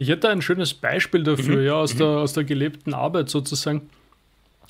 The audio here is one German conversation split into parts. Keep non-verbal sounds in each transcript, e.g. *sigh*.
Ich hätte ein schönes Beispiel dafür, mhm. ja, aus, mhm. der, aus der gelebten Arbeit sozusagen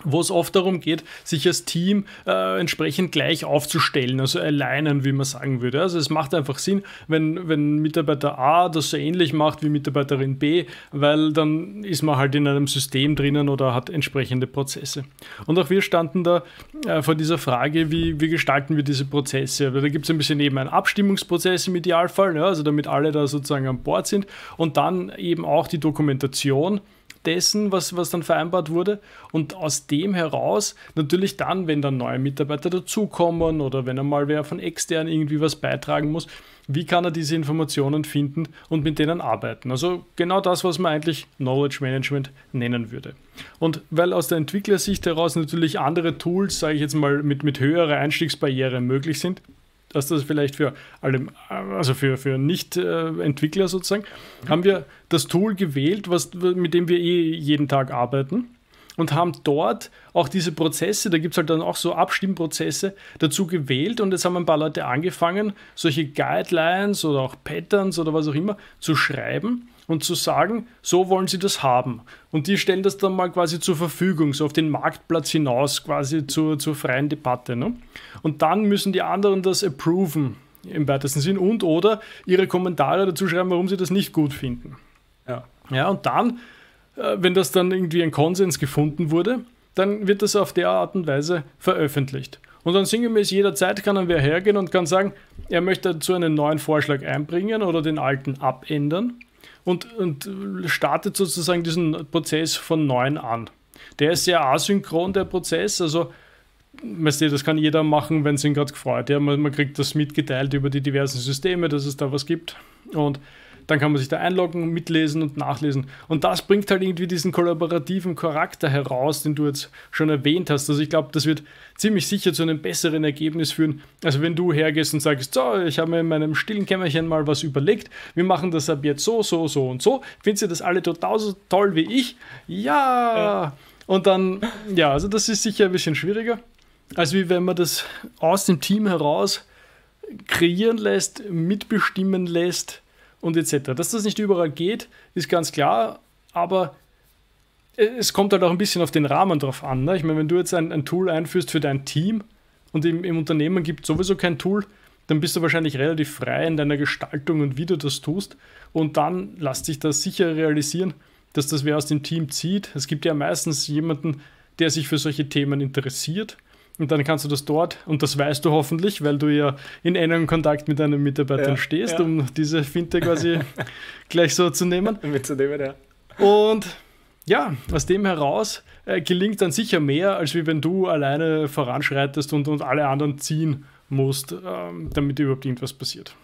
wo es oft darum geht, sich als Team äh, entsprechend gleich aufzustellen, also alleinen, wie man sagen würde. Also es macht einfach Sinn, wenn, wenn Mitarbeiter A das so ähnlich macht wie Mitarbeiterin B, weil dann ist man halt in einem System drinnen oder hat entsprechende Prozesse. Und auch wir standen da äh, vor dieser Frage, wie, wie gestalten wir diese Prozesse? Da gibt es ein bisschen eben einen Abstimmungsprozess im Idealfall, ja, ne? also damit alle da sozusagen an Bord sind und dann eben auch die Dokumentation dessen, was, was dann vereinbart wurde. Und aus dem heraus, natürlich dann, wenn dann neue Mitarbeiter dazukommen oder wenn einmal wer von extern irgendwie was beitragen muss, wie kann er diese Informationen finden und mit denen arbeiten. Also genau das, was man eigentlich Knowledge Management nennen würde. Und weil aus der Entwicklersicht heraus natürlich andere Tools, sage ich jetzt mal, mit, mit höherer Einstiegsbarriere möglich sind, dass das vielleicht für alle, also für, für Nicht-Entwickler sozusagen, haben wir das Tool gewählt, was, mit dem wir eh jeden Tag arbeiten und haben dort auch diese Prozesse, da gibt es halt dann auch so Abstimmprozesse dazu gewählt und jetzt haben ein paar Leute angefangen, solche Guidelines oder auch Patterns oder was auch immer zu schreiben und zu sagen, so wollen sie das haben. Und die stellen das dann mal quasi zur Verfügung, so auf den Marktplatz hinaus, quasi zur, zur freien Debatte. Ne? Und dann müssen die anderen das approven im weitesten Sinn und oder ihre Kommentare dazu schreiben, warum sie das nicht gut finden. Ja, ja und dann äh, wenn das dann irgendwie ein Konsens gefunden wurde, dann wird das auf der Art und Weise veröffentlicht. Und dann sinngemäß jederzeit kann dann wer hergehen und kann sagen, er möchte dazu einen neuen Vorschlag einbringen oder den alten abändern und, und startet sozusagen diesen Prozess von neuem an. Der ist sehr asynchron, der Prozess, also das kann jeder machen, wenn es ihn gerade gefreut. Ja, man, man kriegt das mitgeteilt über die diversen Systeme, dass es da was gibt und dann kann man sich da einloggen, mitlesen und nachlesen. Und das bringt halt irgendwie diesen kollaborativen Charakter heraus, den du jetzt schon erwähnt hast. Also ich glaube, das wird ziemlich sicher zu einem besseren Ergebnis führen, Also wenn du hergehst und sagst, so, ich habe mir in meinem stillen Kämmerchen mal was überlegt, wir machen das ab jetzt so, so, so und so. Findest du das alle total so toll wie ich? Ja! Und dann, ja, also das ist sicher ein bisschen schwieriger, als wie wenn man das aus dem Team heraus kreieren lässt, mitbestimmen lässt und etc. Dass das nicht überall geht, ist ganz klar, aber e, es kommt halt auch ein bisschen auf den Rahmen drauf an. Ne? Ich meine, wenn du jetzt ein, ein, Tool einführst für dein Team und im, im Unternehmen gibt es sowieso kein Tool, dann bist du wahrscheinlich relativ frei in deiner Gestaltung und wie du das tust. Und dann lässt sich das sicher realisieren, dass das wer aus dem Team zieht. Es gibt ja meistens jemanden, der sich für solche Themen interessiert und dann kannst du das dort, und das weißt du hoffentlich, weil du ja in engem Kontakt mit deinen Mitarbeitern ja, stehst, ja. um diese Finte quasi *laughs* gleich so zu nehmen. Mitzunehmen, ja. Und ja, aus dem heraus äh, gelingt dann sicher mehr, als wie wenn du alleine voranschreitest und, und alle anderen ziehen musst, ähm, damit überhaupt irgendwas passiert.